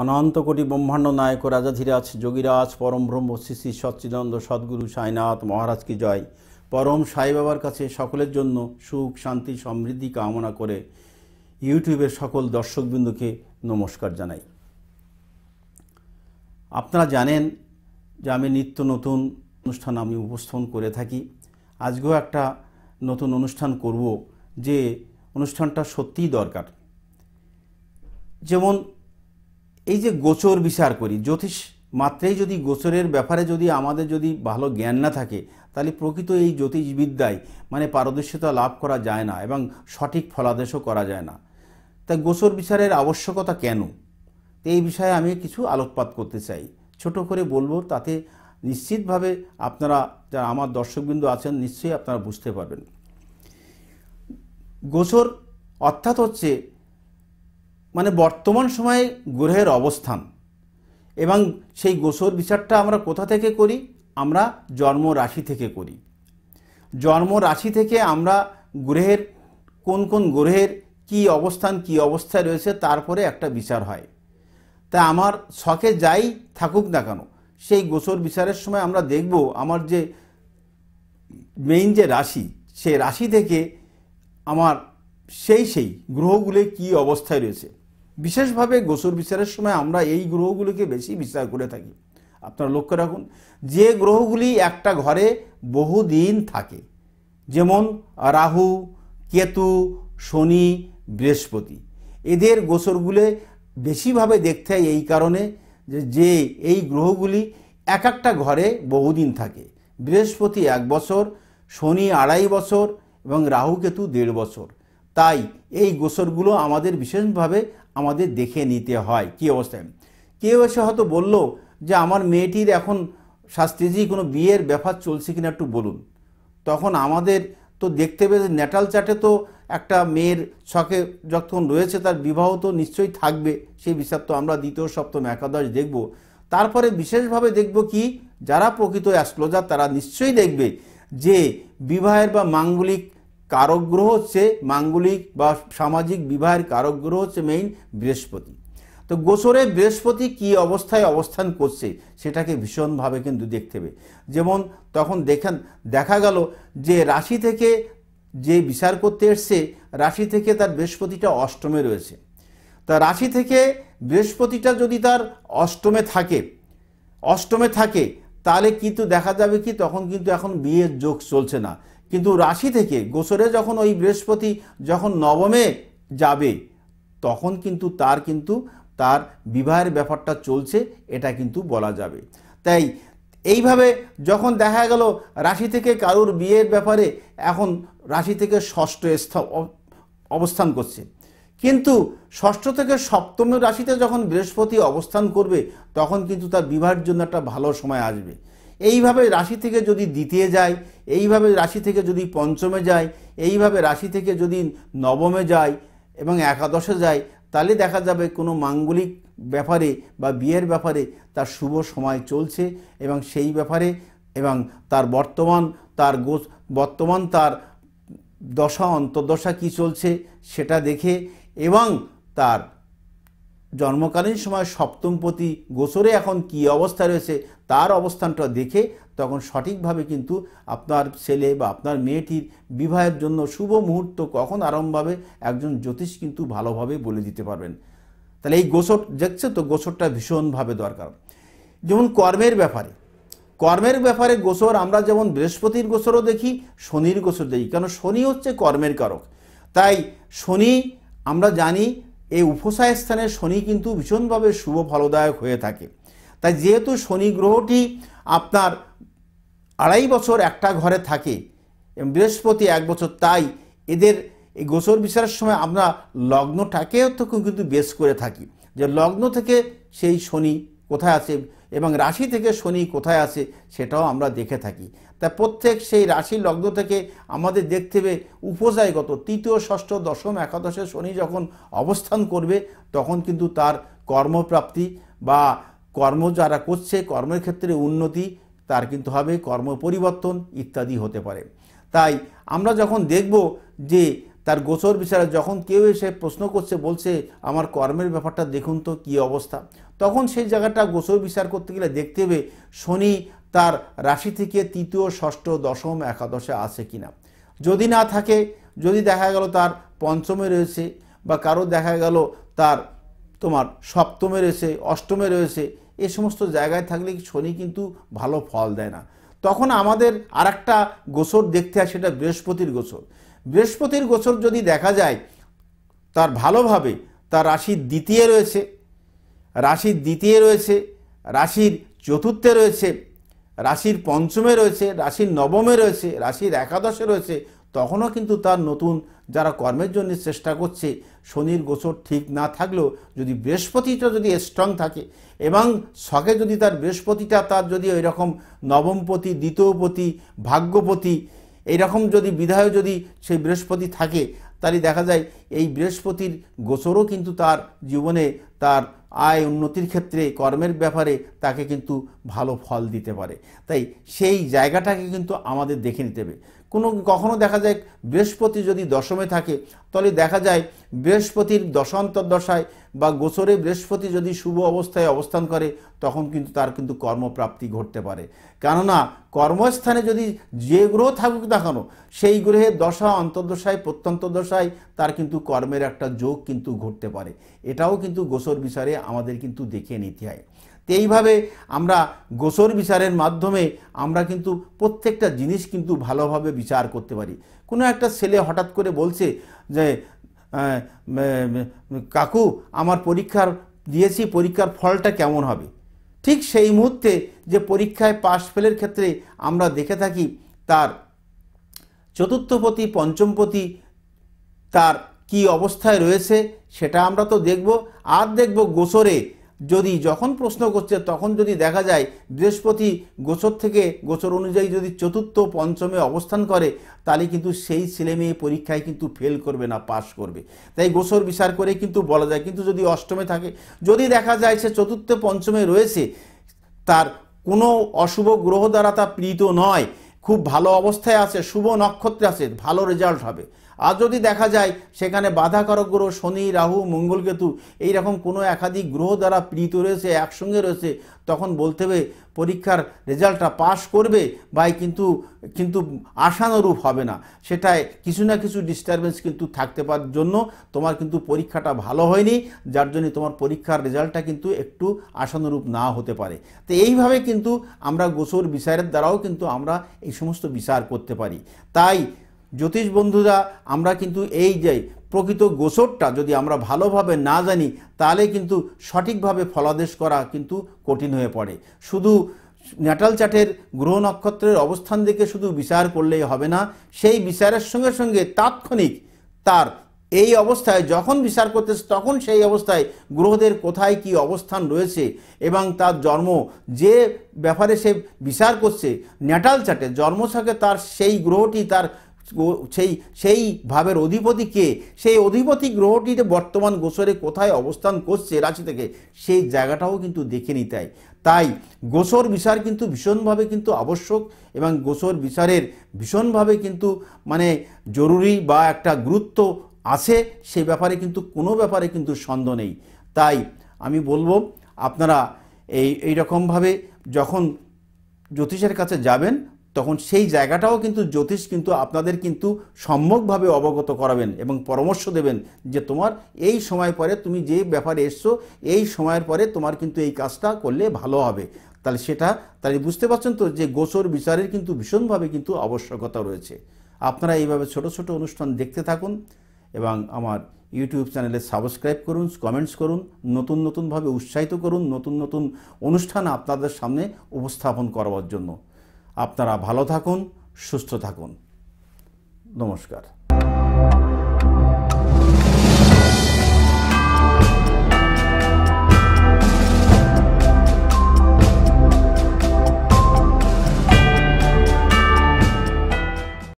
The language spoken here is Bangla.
অনন্ত কোটি ব্রহ্মাণ্ড নায়ক রাজাধিরাজ যোগীরাজ পরম ব্রহ্ম শ্রী শ্রী সচ্চিদানন্দ সদ্গুরু সাইনাথ মহারাজ কি জয় পরম সাই বাবার কাছে সকলের জন্য সুখ শান্তি সমৃদ্ধি কামনা করে ইউটিউবের সকল দর্শকবৃন্দকে নমস্কার জানাই আপনারা জানেন যে আমি নিত্য নতুন অনুষ্ঠান আমি উপস্থাপন করে থাকি আজকেও একটা নতুন অনুষ্ঠান করব যে অনুষ্ঠানটা সত্যিই দরকার যেমন এই যে গোচর বিচার করি জ্যোতিষ মাত্রেই যদি গোচরের ব্যাপারে যদি আমাদের যদি ভালো জ্ঞান না থাকে তাহলে প্রকৃত এই জ্যোতিষবিদ্যায় মানে পারদর্শিতা লাভ করা যায় না এবং সঠিক ফলাদেশও করা যায় না তাই গোচর বিচারের আবশ্যকতা কেন তো এই বিষয়ে আমি কিছু আলোকপাত করতে চাই ছোট করে বলবো তাতে নিশ্চিতভাবে আপনারা যারা আমার দর্শকবৃন্দ আছেন নিশ্চয়ই আপনারা বুঝতে পারবেন গোচর অর্থাৎ হচ্ছে মানে বর্তমান সময়ে গ্রহের অবস্থান এবং সেই গোসর বিচারটা আমরা কোথা থেকে করি আমরা জন্ম রাশি থেকে করি জন্ম রাশি থেকে আমরা গ্রহের কোন কোন গ্রহের কি অবস্থান কি অবস্থায় রয়েছে তারপরে একটা বিচার হয় তা আমার শখে যাই থাকুক না কেন সেই গোসর বিচারের সময় আমরা দেখব আমার যে মেইন যে রাশি সে রাশি থেকে আমার সেই সেই গ্রহগুলি কি অবস্থায় রয়েছে বিশেষভাবে গোসর বিচারের সময় আমরা এই গ্রহগুলিকে বেশি বিচার করে থাকি আপনারা লক্ষ্য রাখুন যে গ্রহগুলি একটা ঘরে বহুদিন থাকে যেমন রাহু কেতু শনি বৃহস্পতি এদের গোসরগুলে বেশিভাবে দেখতে হয় এই কারণে যে এই গ্রহগুলি এক একটা ঘরে বহুদিন থাকে বৃহস্পতি এক বছর শনি আড়াই বছর এবং রাহু কেতু দেড় বছর তাই এই গোসরগুলো আমাদের বিশেষভাবে আমাদের দেখে নিতে হয় কি অবস্থায় কেউ এসে হয়তো বলল যে আমার মেয়েটির এখন শাস্তিজি কোনো বিয়ের ব্যাপার চলছে কিনা একটু বলুন তখন আমাদের তো দেখতে পেয়ে ন্যাটাল চাটে তো একটা মেয়ের শখে যখন রয়েছে তার বিবাহ তো নিশ্চয়ই থাকবে সেই বিষাক্ত তো আমরা দ্বিতীয় সপ্তম একাদশ দেখব তারপরে বিশেষভাবে দেখব কি যারা প্রকৃত অ্যাস্ট্রোলজার তারা নিশ্চয়ই দেখবে যে বিবাহের বা মাঙ্গলিক কারকগ্রহ হচ্ছে মাঙ্গলিক বা সামাজিক বিবাহের কারকগ্রহ হচ্ছে মেইন বৃহস্পতি তো গোসরে বৃহস্পতি কি অবস্থায় অবস্থান করছে সেটাকে ভীষণভাবে কিন্তু দেখতে হবে যেমন তখন দেখেন দেখা গেল যে রাশি থেকে যে বিচার করতে এসছে রাশি থেকে তার বৃহস্পতিটা অষ্টমে রয়েছে তা রাশি থেকে বৃহস্পতিটা যদি তার অষ্টমে থাকে অষ্টমে থাকে তাহলে কিন্তু দেখা যাবে কি তখন কিন্তু এখন বিয়ের যোগ চলছে না কিন্তু রাশি থেকে গোসরে যখন ওই বৃহস্পতি যখন নবমে যাবে তখন কিন্তু তার কিন্তু তার বিবাহের ব্যাপারটা চলছে এটা কিন্তু বলা যাবে তাই এইভাবে যখন দেখা গেল রাশি থেকে কারুর বিয়ের ব্যাপারে এখন রাশি থেকে ষষ্ঠ স্থ অবস্থান করছে কিন্তু ষষ্ঠ থেকে সপ্তম রাশিতে যখন বৃহস্পতি অবস্থান করবে তখন কিন্তু তার বিবাহের জন্য একটা ভালো সময় আসবে এইভাবে রাশি থেকে যদি দ্বিতীয় যায় এইভাবে রাশি থেকে যদি পঞ্চমে যায় এইভাবে রাশি থেকে যদি নবমে যায় এবং একাদশে যায় তাহলে দেখা যাবে কোনো মাঙ্গলিক ব্যাপারে বা বিয়ের ব্যাপারে তার শুভ সময় চলছে এবং সেই ব্যাপারে এবং তার বর্তমান তার গো বর্তমান তার দশা অন্তর্দশা কি চলছে সেটা দেখে এবং তার জন্মকালীন সময় সপ্তমপতি গোসরে এখন কি অবস্থা রয়েছে তার অবস্থানটা দেখে তখন সঠিকভাবে কিন্তু আপনার ছেলে বা আপনার মেয়েটির বিবাহের জন্য শুভ মুহূর্ত কখন আরম্ভ হবে একজন জ্যোতিষ কিন্তু ভালোভাবে বলে দিতে পারবেন তাহলে এই গোসর দেখছে তো গোসরটা ভীষণভাবে দরকার যেমন কর্মের ব্যাপারে কর্মের ব্যাপারে গোসর আমরা যেমন বৃহস্পতির গোসরও দেখি শনির গোসর দেখি কেন শনি হচ্ছে কর্মের কারক তাই শনি আমরা জানি এই উপসায় স্থানে শনি কিন্তু ভীষণভাবে শুভ ফলদায়ক হয়ে থাকে তাই যেহেতু শনি গ্রহটি আপনার আড়াই বছর একটা ঘরে থাকে বৃহস্পতি এক বছর তাই এদের এই গোচর বিচারের সময় আমরা লগ্নটাকেও তো কিন্তু বেশ করে থাকি যে লগ্ন থেকে সেই শনি কোথায় আছে এবং রাশি থেকে শনি কোথায় আছে সেটাও আমরা দেখে থাকি তা প্রত্যেক সেই রাশি লগ্ন থেকে আমাদের দেখতে হবে উপজায়গত তৃতীয় ষষ্ঠ দশম একাদশে শনি যখন অবস্থান করবে তখন কিন্তু তার কর্মপ্রাপ্তি বা কর্ম যারা করছে কর্মের ক্ষেত্রে উন্নতি তার কিন্তু হবে কর্ম পরিবর্তন ইত্যাদি হতে পারে তাই আমরা যখন দেখব যে তার গোচর বিচারে যখন কেউ এসে প্রশ্ন করছে বলছে আমার কর্মের ব্যাপারটা দেখুন তো কী অবস্থা তখন সেই জায়গাটা গোসল বিচার করতে গেলে দেখতে হবে শনি তার রাশি থেকে তৃতীয় ষষ্ঠ দশম একাদশে আছে কিনা যদি না থাকে যদি দেখা গেল তার পঞ্চমে রয়েছে বা কারো দেখা গেল তার তোমার সপ্তমে রয়েছে অষ্টমে রয়েছে এ সমস্ত জায়গায় থাকলে শনি কিন্তু ভালো ফল দেয় না তখন আমাদের আর একটা গোসর দেখতে হয় সেটা বৃহস্পতির গোসর বৃহস্পতির গোসর যদি দেখা যায় তার ভালোভাবে তার রাশি দ্বিতীয় রয়েছে রাশির দ্বিতীয় রয়েছে রাশির চতুর্থে রয়েছে রাশির পঞ্চমে রয়েছে রাশির নবমে রয়েছে রাশির একাদশে রয়েছে তখনও কিন্তু তার নতুন যারা কর্মের জন্য চেষ্টা করছে শনির গোচর ঠিক না থাকলেও যদি বৃহস্পতিটা যদি স্ট্রং থাকে এবং শখে যদি তার বৃহস্পতিটা তার যদি ওই রকম নবমপতি দ্বিতীয়পতি ভাগ্যপতি এইরকম যদি বিধায় যদি সেই বৃহস্পতি থাকে তাহলে দেখা যায় এই বৃহস্পতির গোচরও কিন্তু তার জীবনে তার আয় উন্নতির ক্ষেত্রে কর্মের ব্যাপারে তাকে কিন্তু ভালো ফল দিতে পারে তাই সেই জায়গাটাকে কিন্তু আমাদের দেখে নিতে হবে কোনো কখনো দেখা যায় বৃহস্পতি যদি দশমে থাকে তাহলে দেখা যায় বৃহস্পতির দশান্তর্দশায় বা গোচরে বৃহস্পতি যদি শুভ অবস্থায় অবস্থান করে তখন কিন্তু তার কিন্তু কর্মপ্রাপ্তি ঘটতে পারে কেননা কর্মস্থানে যদি যে গ্রহ থাকুক দেখানো সেই গ্রহে দশা অন্তর্দশায় প্রত্যন্ত দশায় তার কিন্তু কর্মের একটা যোগ কিন্তু ঘটতে পারে এটাও কিন্তু গোচর বিচারে আমাদের কিন্তু দেখে নিতে হয় এইভাবে আমরা গোসর বিচারের মাধ্যমে আমরা কিন্তু প্রত্যেকটা জিনিস কিন্তু ভালোভাবে বিচার করতে পারি কোনো একটা ছেলে হঠাৎ করে বলছে যে কাকু আমার পরীক্ষার দিয়েছি পরীক্ষার ফলটা কেমন হবে ঠিক সেই মুহূর্তে যে পরীক্ষায় পাশ ফেলের ক্ষেত্রে আমরা দেখে থাকি তার চতুর্থপতি পঞ্চমপতি তার কি অবস্থায় রয়েছে সেটা আমরা তো দেখব আর দেখব গোসরে যদি যখন প্রশ্ন করছে তখন যদি দেখা যায় বৃহস্পতি গোচর থেকে গোচর অনুযায়ী যদি চতুর্থ পঞ্চমে অবস্থান করে তাহলে কিন্তু সেই ছেলে মেয়ে পরীক্ষায় কিন্তু ফেল করবে না পাশ করবে তাই গোচর বিচার করে কিন্তু বলা যায় কিন্তু যদি অষ্টমে থাকে যদি দেখা যায় সে চতুর্থ পঞ্চমে রয়েছে তার কোনো অশুভ গ্রহ দ্বারা তা পীড়িত নয় খুব ভালো অবস্থায় আছে শুভ নক্ষত্রে আছে ভালো রেজাল্ট হবে আর যদি দেখা যায় সেখানে বাধাকারক গ্রহ শনি রাহু মঙ্গলকেতু এইরকম কোনো একাধিক গ্রহ দ্বারা পীড়িত রয়েছে একসঙ্গে রয়েছে তখন বলতে হবে পরীক্ষার রেজাল্টটা পাশ করবে বাই কিন্তু কিন্তু আশানুরূপ হবে না সেটায় কিছু না কিছু ডিস্টারবেন্স কিন্তু থাকতে পারার জন্য তোমার কিন্তু পরীক্ষাটা ভালো হয়নি যার জন্য তোমার পরীক্ষার রেজাল্টটা কিন্তু একটু আশানুরূপ না হতে পারে তো এইভাবে কিন্তু আমরা গোসর বিচারের দ্বারাও কিন্তু আমরা এই সমস্ত বিচার করতে পারি তাই জ্যোতিষ বন্ধুরা আমরা কিন্তু এই যে প্রকৃত গোসরটা যদি আমরা ভালোভাবে না জানি তাহলে কিন্তু সঠিকভাবে ফলাদেশ করা কিন্তু কঠিন হয়ে পড়ে শুধু ন্যাটাল চাটের গ্রহ নক্ষত্রের অবস্থান দেখে শুধু বিচার করলেই হবে না সেই বিচারের সঙ্গে সঙ্গে তাৎক্ষণিক তার এই অবস্থায় যখন বিচার করতেছে তখন সেই অবস্থায় গ্রহদের কোথায় কি অবস্থান রয়েছে এবং তার জন্ম যে ব্যাপারে সে বিচার করছে ন্যাটাল চাটে জন্মছকে তার সেই গ্রহটি তার সেই সেই ভাবের অধিপতিকে সেই অধিপতি গ্রহটিতে বর্তমান গোসরে কোথায় অবস্থান করছে রাশি থেকে সেই জায়গাটাও কিন্তু দেখে নিতে হয় তাই গোসর বিচার কিন্তু ভীষণভাবে কিন্তু আবশ্যক এবং গোসর বিচারের ভীষণভাবে কিন্তু মানে জরুরি বা একটা গুরুত্ব আছে সেই ব্যাপারে কিন্তু কোনো ব্যাপারে কিন্তু সন্দেহ নেই তাই আমি বলবো আপনারা এই এইরকমভাবে যখন জ্যোতিষের কাছে যাবেন তখন সেই জায়গাটাও কিন্তু জ্যোতিষ কিন্তু আপনাদের কিন্তু সম্যকভাবে অবগত করাবেন এবং পরামর্শ দেবেন যে তোমার এই সময় পরে তুমি যে ব্যাপারে এসছো এই সময়ের পরে তোমার কিন্তু এই কাজটা করলে ভালো হবে তাহলে সেটা তাহলে বুঝতে পারছেন তো যে গোচর বিচারের কিন্তু ভীষণভাবে কিন্তু আবশ্যকতা রয়েছে আপনারা এইভাবে ছোট ছোট অনুষ্ঠান দেখতে থাকুন এবং আমার ইউটিউব চ্যানেলে সাবস্ক্রাইব করুন কমেন্টস করুন নতুন নতুনভাবে উৎসাহিত করুন নতুন নতুন অনুষ্ঠান আপনাদের সামনে উপস্থাপন করবার জন্য আপনারা ভালো থাকুন সুস্থ থাকুন নমস্কার